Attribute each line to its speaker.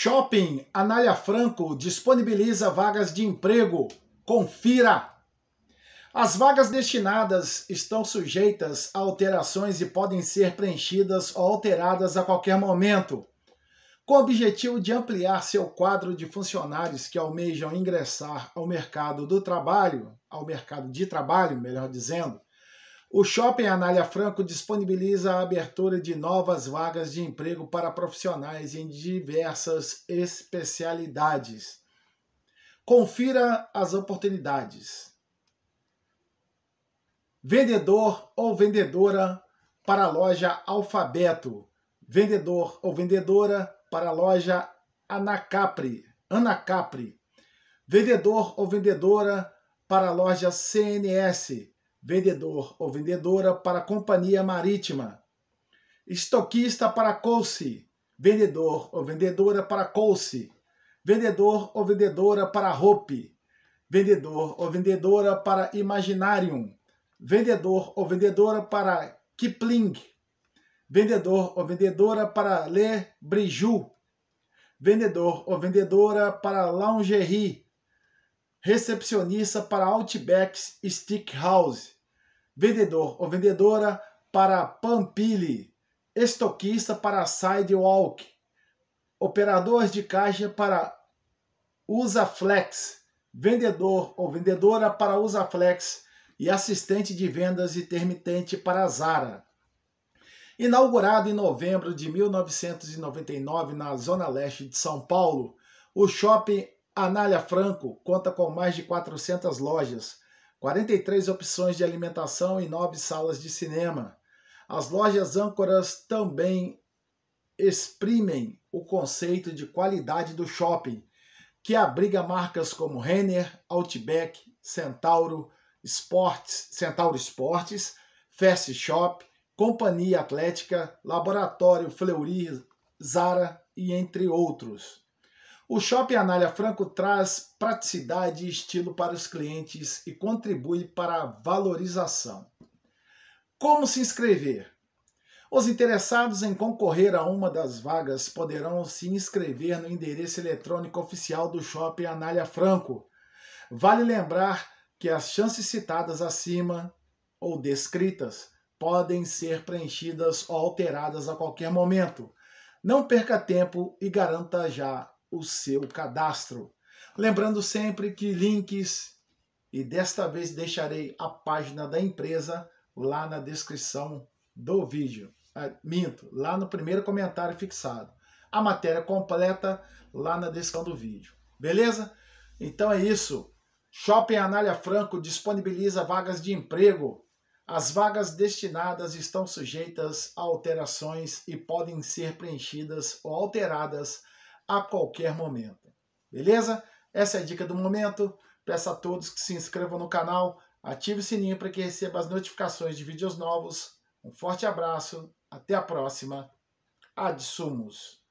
Speaker 1: Shopping Anália Franco disponibiliza vagas de emprego. Confira! As vagas destinadas estão sujeitas a alterações e podem ser preenchidas ou alteradas a qualquer momento, com o objetivo de ampliar seu quadro de funcionários que almejam ingressar ao mercado do trabalho, ao mercado de trabalho, melhor dizendo. O Shopping Anália Franco disponibiliza a abertura de novas vagas de emprego para profissionais em diversas especialidades. Confira as oportunidades. Vendedor ou vendedora para a loja Alfabeto. Vendedor ou vendedora para a loja Anacapri. Anacapri. Vendedor ou vendedora para a loja CNS vendedor ou vendedora para companhia marítima, estoquista para Colse, vendedor ou vendedora para Colse, vendedor ou vendedora para roupe, vendedor ou vendedora para imaginarium, vendedor ou vendedora para Kipling, vendedor ou vendedora para Le Brijou, vendedor ou vendedora para lingerie, recepcionista para Outbacks Steakhouse, vendedor ou vendedora para Pampili, estoquista para Sidewalk, operadores de caixa para Usaflex, vendedor ou vendedora para Usaflex e assistente de vendas intermitente para Zara. Inaugurado em novembro de 1999 na zona leste de São Paulo, o shopping Anália Franco conta com mais de 400 lojas, 43 opções de alimentação e 9 salas de cinema. As lojas âncoras também exprimem o conceito de qualidade do shopping, que abriga marcas como Renner, Outback, Centauro Sports, Centauro Esportes, Fast Shop, Companhia Atlética, Laboratório Fleury, Zara e entre outros. O Shopping Anália Franco traz praticidade e estilo para os clientes e contribui para a valorização. Como se inscrever? Os interessados em concorrer a uma das vagas poderão se inscrever no endereço eletrônico oficial do Shopping Anália Franco. Vale lembrar que as chances citadas acima ou descritas podem ser preenchidas ou alteradas a qualquer momento. Não perca tempo e garanta já o seu cadastro. Lembrando sempre que links, e desta vez deixarei a página da empresa lá na descrição do vídeo. Ah, minto, lá no primeiro comentário fixado. A matéria completa lá na descrição do vídeo. Beleza? Então é isso. Shopping Anália Franco disponibiliza vagas de emprego. As vagas destinadas estão sujeitas a alterações e podem ser preenchidas ou alteradas a qualquer momento. Beleza? Essa é a dica do momento. Peço a todos que se inscrevam no canal, ative o sininho para que receba as notificações de vídeos novos. Um forte abraço, até a próxima. Adsumos!